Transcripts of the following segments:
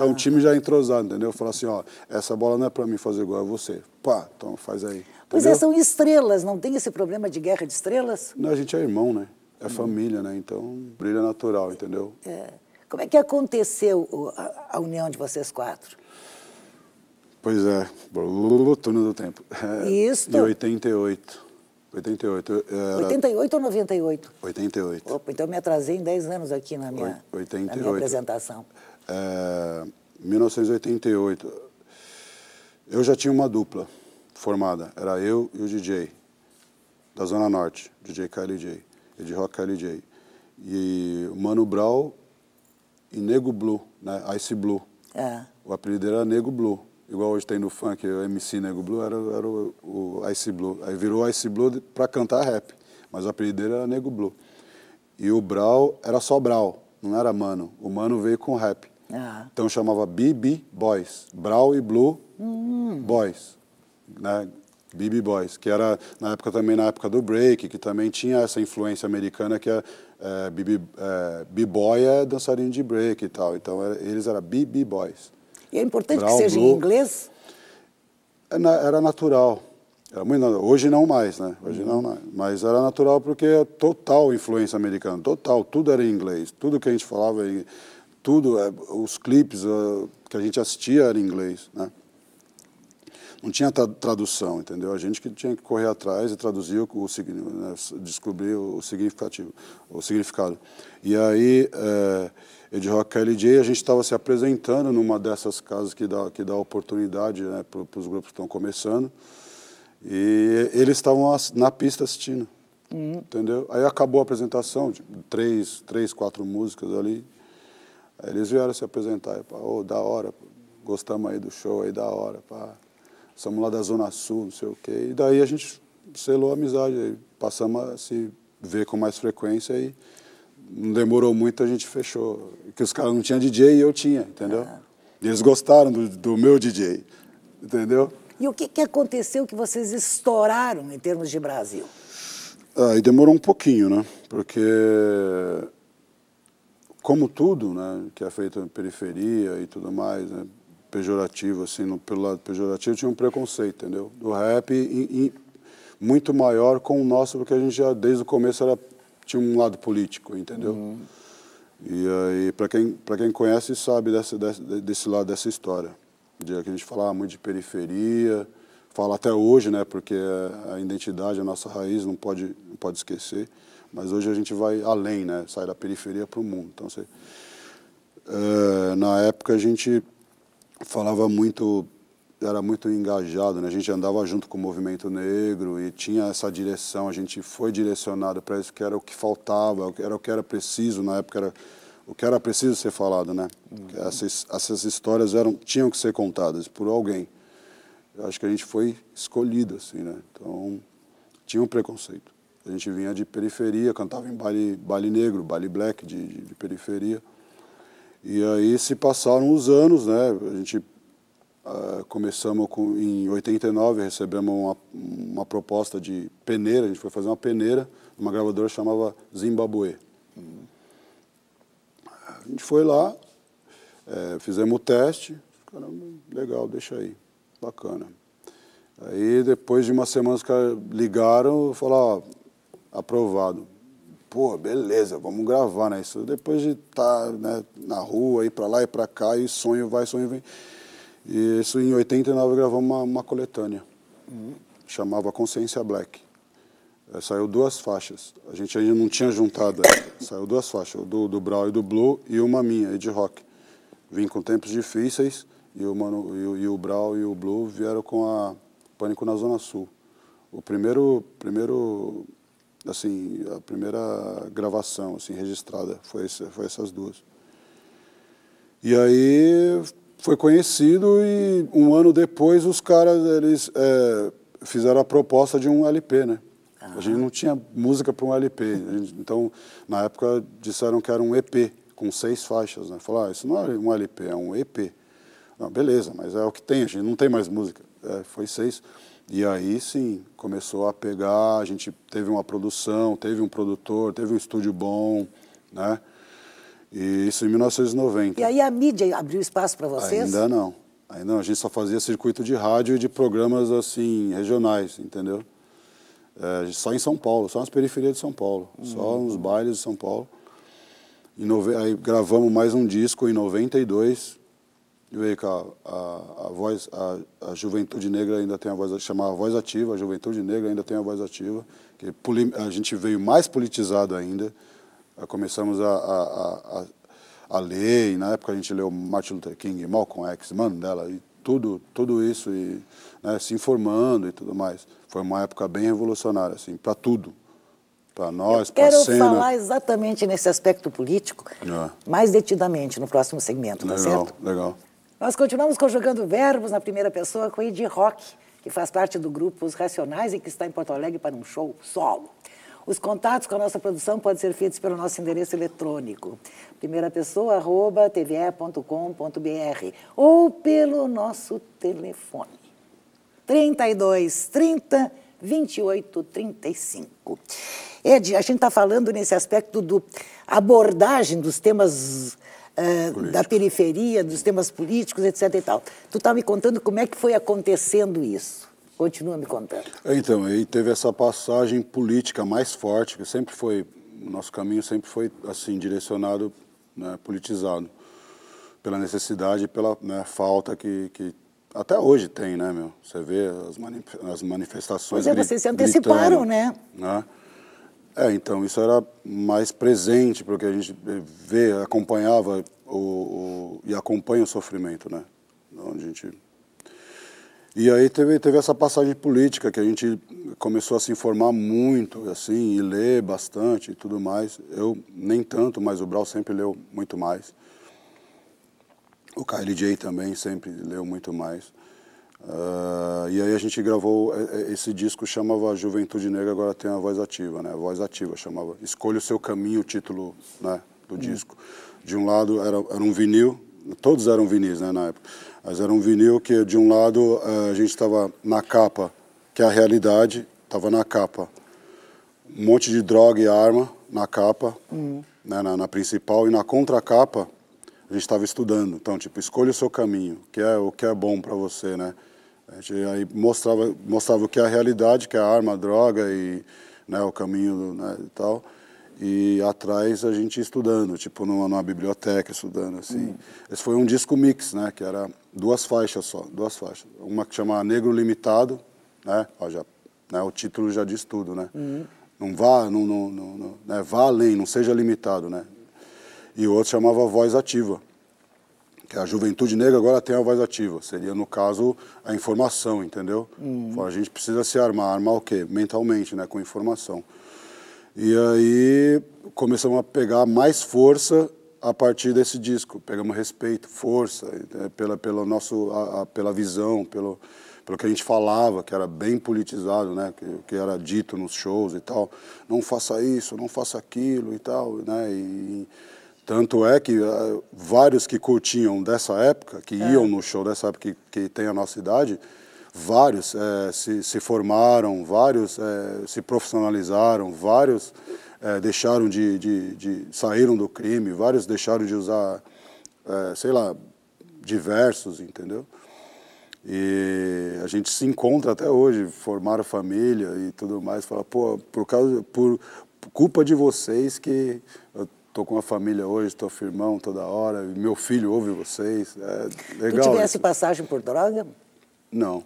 É um time já entrosado, entendeu? Falar assim, ó, essa bola não é para mim fazer igual a é você. Pá, então faz aí. Entendeu? Pois é, são estrelas, não tem esse problema de guerra de estrelas? Não, a gente é irmão, né? É família, né? Então, brilha natural, entendeu? É. Como é que aconteceu a, união de vocês quatro? Pois é, túnel do tempo. É, Isso. Em 88. 88. Eh, era... 88 ou 98? 88. Opa, então me atrasei em 10 anos aqui na minha, 88. Na minha apresentação. É, eh, 1988. Eu já tinha uma dupla formada. Era eu e o DJ, da Zona Norte, DJ Kylie J, e de Rock Kylie J. E Mano Brown e Nego Blue, né? Ice Blue. É. O apelido era Nego Blue igual hoje tem no funk, o MC Nego Blue, era, era o, o Ice Blue. Aí virou Ice Blue para cantar rap, mas o apelido dele era Nego Blue. E o Brawl era só Brawl, não era Mano. O Mano veio com rap. Ah. Então chamava BB Boys, Brawl e Blue hum. Boys, né? BB Boys, que era na época também na época do break, que também tinha essa influência americana que é, é, BB, é, B-boy é dançarino de break e tal. Então era, é, eles eram BB Boys. E é importante Brown, que seja Blue. em inglês? É era natural. Era muito, hoje não mais, né? Hoje uhum. não mais. Mas era natural porque é total influência americana, total. Tudo era em inglês. Tudo que a gente falava, tudo, é, os clipes é, que a gente assistia era em inglês, né? Não tinha tradução, entendeu? A gente que tinha que correr atrás e traduzir o, o né? descobrir o significativo, o significado. E aí é, e de Rock LJ, a gente estava se apresentando numa dessas casas que dá, que dá oportunidade né, para os grupos que estão começando. E eles estavam na pista assistindo. Uhum. Entendeu? Aí acabou a apresentação, tipo, três, três, quatro músicas ali. Aí eles vieram se apresentar. Pá, oh, da hora, gostamos aí do show, aí da hora. Pá. Somos lá da Zona Sul, não sei o quê. E daí a gente selou a amizade, passamos a se ver com mais frequência e não demorou muito, a gente fechou. Que os caras não tinham DJ e eu tinha, entendeu? Ah. Eles gostaram do, do, meu DJ, entendeu? E o que, que aconteceu que vocês estouraram em termos de Brasil? Aí ah, demorou um pouquinho, né? Porque, como tudo né, que é feito na periferia e tudo mais, né, pejorativo, assim, no, pelo lado pejorativo, tinha um preconceito, entendeu? Do rap e, e muito maior com o nosso, porque a gente já, desde o começo, era tinha um lado político, entendeu? Uhum. E aí, para quem, pra quem conhece, sabe dessa, desse, desse, lado dessa história. De que a gente falava muito de periferia, fala até hoje, né? Porque a identidade, a nossa raiz, não pode, não pode esquecer. Mas hoje a gente vai além, né? Sai da periferia para o mundo. Então, você, eh, na época, a gente falava muito era muito engajado, né? a gente andava junto com o movimento negro e tinha essa direção, a gente foi direcionado para isso, que era o que faltava, era o que era preciso, na época era o que era preciso ser falado, né? Uhum. Essas, essas histórias eram, tinham que ser contadas por alguém. Eu acho que a gente foi escolhido, assim, né? Então, tinha um preconceito. A gente vinha de periferia, cantava em baile, baile negro, baile black de, de, de periferia. E aí se passaram os anos, né? A gente ah, começamos com, em 89, recebemos uma, uma, proposta de peneira, a gente foi fazer uma peneira, uma gravadora chamava Zimbabue. Uhum. A gente foi lá, é, fizemos o teste, caramba, legal, deixa aí, bacana. Aí depois de uma semana os caras ligaram e falaram, ó, aprovado. Pô, beleza, vamos gravar, né? Isso depois de estar tá, né, na rua, ir para lá e para cá, e sonho vai, sonho vem. E isso em 89 gravamos uma, uma coletânea, uhum. chamava Consciência Black. É, saiu duas faixas, a gente ainda não tinha juntado, né? saiu duas faixas, do, do Brau e do Blue e uma minha, e de rock. Vim com tempos difíceis e o, Mano, e o, e o e o Blue vieram com a Pânico na Zona Sul. O primeiro, primeiro assim, a primeira gravação assim registrada foi foi essas duas. E aí foi conhecido e um ano depois os caras eles é, fizeram a proposta de um LP, né? Ah. A gente não tinha música para um LP, gente, então na época disseram que era um EP com seis faixas, né? Falaram, ah, isso não é um LP, é um EP. Não, beleza, mas é o que tem, a gente não tem mais música. É, foi seis. E aí sim, começou a pegar, a gente teve uma produção, teve um produtor, teve um estúdio bom, né? E isso em 1990. E aí a mídia abriu espaço para vocês? Ainda não. Ainda não. A gente só fazia circuito de rádio e de programas assim regionais, entendeu? É, só em São Paulo, só nas periferias de São Paulo, uhum. só nos bailes de São Paulo. Nove... Aí gravamos mais um disco em 92. E veio cá, a, a voz, a, a, Juventude Negra ainda tem a voz, chamava Voz Ativa, a Juventude Negra ainda tem a voz ativa. Que a gente veio mais politizado ainda ah, começamos a, a, a, a, ler, e na época a gente leu Martin Luther King, Malcolm X, Mandela, e tudo, tudo isso, e né, se informando e tudo mais. Foi uma época bem revolucionária, assim, para tudo. Para nós, para a cena. Quero falar exatamente nesse aspecto político, é. mais detidamente no próximo segmento, tá legal, certo? Legal, Nós continuamos conjugando verbos na primeira pessoa com o Ed Rock, que faz parte do grupo Os Racionais e que está em Porto Alegre para um show solo. Os contatos com a nossa produção podem ser feitos pelo nosso endereço eletrônico, primeira pessoa, arroba tve.com.br, ou pelo nosso telefone, 32 30 28 35. Ed, a gente está falando nesse aspecto do abordagem dos temas uh, da periferia, dos temas políticos, etc. E tal. Tu está me contando como é que foi acontecendo isso. Continua me contando. Então, aí teve essa passagem política mais forte, que sempre foi, nosso caminho sempre foi assim, direcionado, né, politizado, pela necessidade e pela né, falta que, que até hoje tem, né, meu? Você vê as, mani as manifestações. Mas é, vocês se anteciparam, né? né? É, então, isso era mais presente, porque a gente vê, acompanhava o, o e acompanha o sofrimento, né? Onde a gente e aí teve, teve essa passagem política que a gente começou a se informar muito, assim, e ler bastante e tudo mais. Eu nem tanto, mas o Brau sempre leu muito mais. O KLJ também sempre leu muito mais. Uh, e aí a gente gravou, é, é, esse disco chamava Juventude Negra Agora Tem a Voz Ativa, né? Voz Ativa chamava. Escolha o Seu Caminho, o título né, do hum. disco. De um lado era, era um vinil, todos eram vinis né, na época. Mas era um vinil que, de um lado, eh, a gente estava na capa, que é a realidade, estava na capa. Um monte de droga e arma na capa, uhum. né, na, na, principal, e na contracapa a gente estava estudando. Então, tipo, escolha o seu caminho, que é o que é bom para você, né? A gente aí mostrava, mostrava o que é a realidade, que é a arma, a droga e né, o caminho né, e tal e atrás a gente estudando, tipo numa, numa biblioteca estudando assim. Hum. Esse foi um disco mix, né, que era duas faixas só, duas faixas. Uma que chama Negro Limitado, né? Ó, já, né? O título já diz tudo, né? Uhum. Não vá, não, não, não, não né? vá além, não seja limitado, né? E o outro chamava Voz Ativa, que a juventude negra agora tem a voz ativa. Seria, no caso, a informação, entendeu? Uhum. A gente precisa se armar. Armar o quê? Mentalmente, né? Com informação. E aí começamos a pegar mais força a partir desse disco. Pegamos respeito, força, é, pela, pelo nosso, a, a, pela visão, pelo, pelo que a gente falava, que era bem politizado, né? que, que era dito nos shows e tal. Não faça isso, não faça aquilo e tal. Né? E, tanto é que uh, vários que curtiam dessa época, que é. iam no show dessa época que, que tem a nossa idade, vários é, se, se, formaram, vários é, se profissionalizaram, vários é, deixaram de, de, de, saíram do crime, vários deixaram de usar, é, sei lá, diversos, entendeu? E a gente se encontra até hoje, formaram família e tudo mais, fala, pô, por causa, por culpa de vocês que eu tô com a família hoje, tô firmão toda hora, meu filho ouve vocês, é legal. Tu tivesse isso. passagem por droga? Não,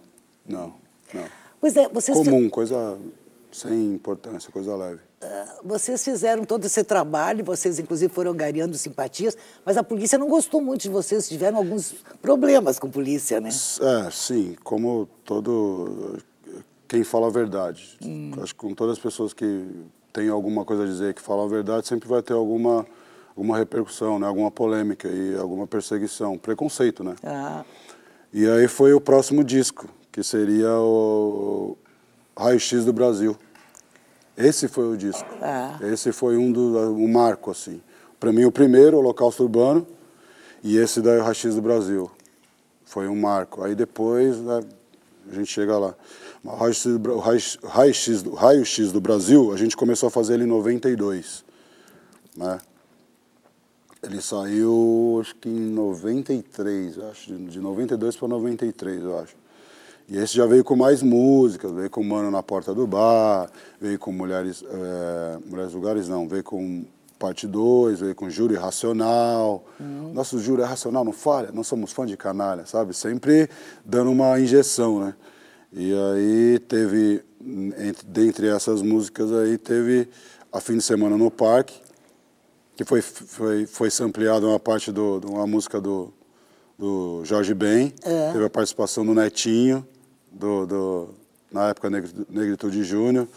não, não. Pois é, vocês... Comum, coisa sem importância, coisa leve. Ah, vocês fizeram todo esse trabalho, vocês inclusive foram ganhando simpatias, mas a polícia não gostou muito de vocês, tiveram alguns problemas com a polícia, né? É, sim, como todo quem fala a verdade. Hum. Acho que com todas as pessoas que têm alguma coisa a dizer, que falam a verdade, sempre vai ter alguma, alguma repercussão, né? alguma polêmica e alguma perseguição, preconceito, né? Ah. E aí foi o próximo disco, que seria o raio-x do Brasil. Esse foi o disco. É. Esse foi um do um marco assim. Para mim o primeiro, Holocausto Urbano, e esse daí o raio-x do Brasil. Foi um marco. Aí depois né, a gente chega lá. O raio-x do, raio do, raio do Brasil, a gente começou a fazer ele em 92. Né? Ele saiu, acho que em 93, acho, de 92 para 93, eu acho. E esse já veio com mais músicas, veio com Mano na Porta do Bar, veio com Mulheres, é, Mulheres Lugares, não, veio com Parte 2, veio com Júri Racional. Uhum. Nosso Júri é Racional não falha, nós somos fã de canalha, sabe? Sempre dando uma injeção, né? E aí teve, entre, dentre essas músicas aí, teve A Fim de Semana no Parque, que foi, foi, foi sampleada uma parte do, de uma música do, do Jorge Ben, é. teve a participação do Netinho do, do na época Negritude Júnior,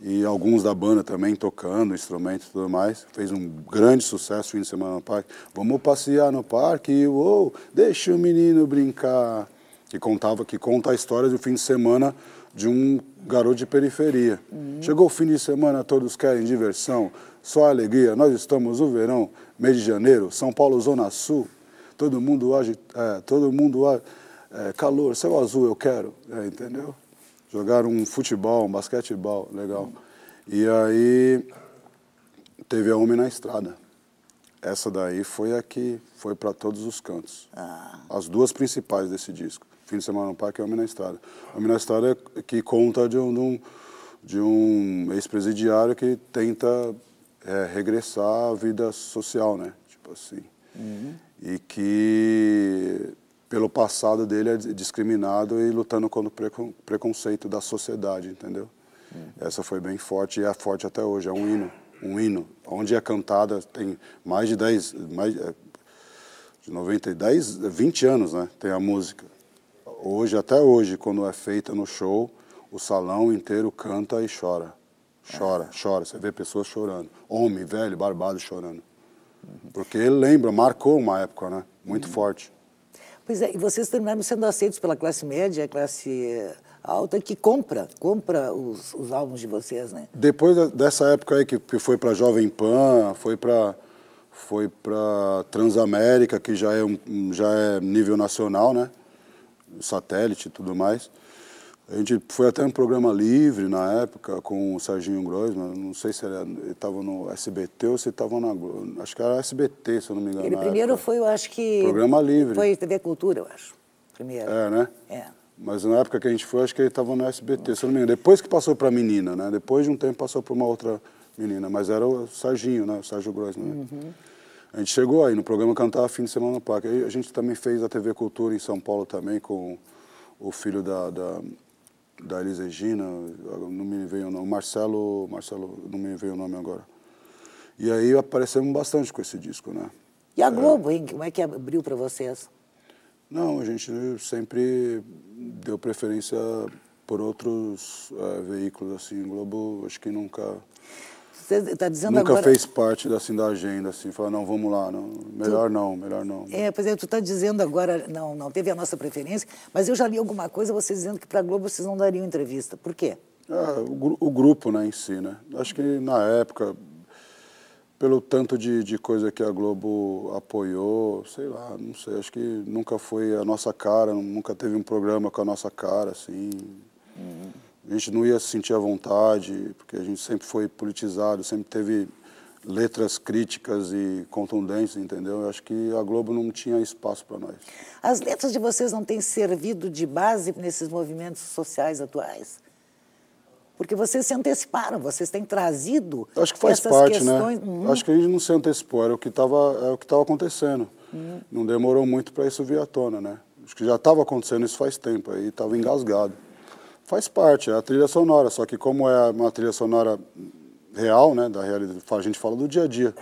e alguns da banda também tocando instrumentos e tudo mais. Fez um grande sucesso fim de semana no parque. Vamos passear no parque, e uou, deixa o menino brincar. Que contava, que conta a história do fim de semana de um garoto de periferia. Uhum. Chegou o fim de semana, todos querem diversão, só alegria. Nós estamos no verão, mês de janeiro, São Paulo, Zona Sul. Todo mundo age, é, todo mundo age é, calor, céu azul eu quero, é, entendeu? Jogaram um futebol, um basquetebol, legal. E aí teve a Homem na Estrada. Essa daí foi a que foi para todos os cantos. Ah. As duas principais desse disco. Fim de Semana no Parque e Homem na Estrada. Homem na Estrada é que conta de um, de um ex-presidiário que tenta é, regressar à vida social, né? Tipo assim. Uhum. E que pelo passado dele é discriminado e lutando contra o preconceito da sociedade, entendeu? Hum. Essa foi bem forte e é forte até hoje, é um hino, um hino. Onde é cantada tem mais de 10, mais é, de 90, 10, 20 anos, né? Tem a música. Hoje, até hoje, quando é feita no show, o salão inteiro canta e chora. Chora, é. chora. Você vê pessoas chorando. Homem, velho, barbado chorando. Uhum. Porque ele lembra, marcou uma época, né? Muito uhum. forte. Pois é, e vocês terminaram sendo aceitos pela classe média, classe eh, alta, que compra, compra os, os álbuns de vocês, né? Depois dessa época aí que, que foi para Jovem Pan, foi para foi para Transamérica, que já é, um, já é nível nacional, né? Satélite e tudo mais. A gente foi até um programa livre na época com o Serginho Groisman, não sei se ele estava no SBT ou se estava na Globo, acho que era SBT, se eu não me engano. Ele primeiro época. foi, eu acho que... Programa livre. Foi TV Cultura, eu acho, primeiro. É, né? É. Mas na época que a gente foi, acho que ele estava no SBT, se eu não me engano. Depois que passou para a menina, né? Depois de um tempo passou para uma outra menina, mas era o Serginho, né? O Sérgio Groisman. Né? Uhum. A gente chegou aí no programa Cantar Fim de Semana no Parque. a gente também fez a TV Cultura em São Paulo também com o filho da, da da Elis Regina, não me veio o nome, Marcelo, Marcelo, não me veio o nome agora. E aí aparecemos bastante com esse disco, né? E a é. Globo, é. hein? Como é que abriu para vocês? Não, a gente sempre deu preferência por outros é, veículos, assim, Globo acho que nunca... Você está dizendo Nunca agora... fez parte assim, da agenda, assim, falar, não, vamos lá, não, melhor tu... não, melhor não. É, pois é, tu está dizendo agora, não, não, teve a nossa preferência, mas eu já li alguma coisa você dizendo que para a Globo vocês não dariam entrevista. Por quê? É, o, o, grupo né, em si, né? Acho que na época, pelo tanto de, de coisa que a Globo apoiou, sei lá, não sei, acho que nunca foi a nossa cara, nunca teve um programa com a nossa cara, assim. Uhum a gente não ia se sentir à vontade, porque a gente sempre foi politizado, sempre teve letras críticas e contundentes, entendeu? Eu acho que a Globo não tinha espaço para nós. As letras de vocês não têm servido de base nesses movimentos sociais atuais? Porque vocês se anteciparam, vocês têm trazido Acho que faz parte, né? questões... né? Acho que a gente não se antecipou, era o que estava acontecendo. Uhum. Não demorou muito para isso vir à tona, né? Acho que já estava acontecendo isso faz tempo, aí estava engasgado. Faz parte, é a trilha sonora, só que como é uma trilha sonora real, né, da realidade, a gente fala do dia a dia.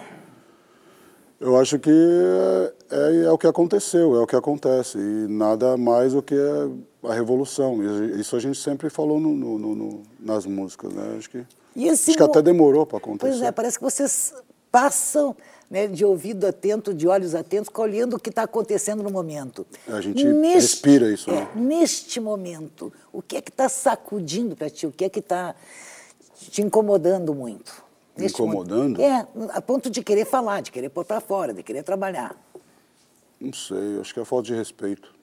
Eu acho que é, é, é, o que aconteceu, é o que acontece, e nada mais do que a revolução. Isso a gente sempre falou no, no, no, nas músicas, né? Acho que, acho que até demorou para acontecer. Pois é, parece que vocês passam né, de ouvido atento, de olhos atentos, colhendo o que está acontecendo no momento. A gente neste, respira isso. Né? É, neste momento, o que é que está sacudindo para ti? O que é que está te incomodando muito? Neste incomodando? Momento, é, a ponto de querer falar, de querer pôr para fora, de querer trabalhar. Não sei, acho que é a falta de respeito.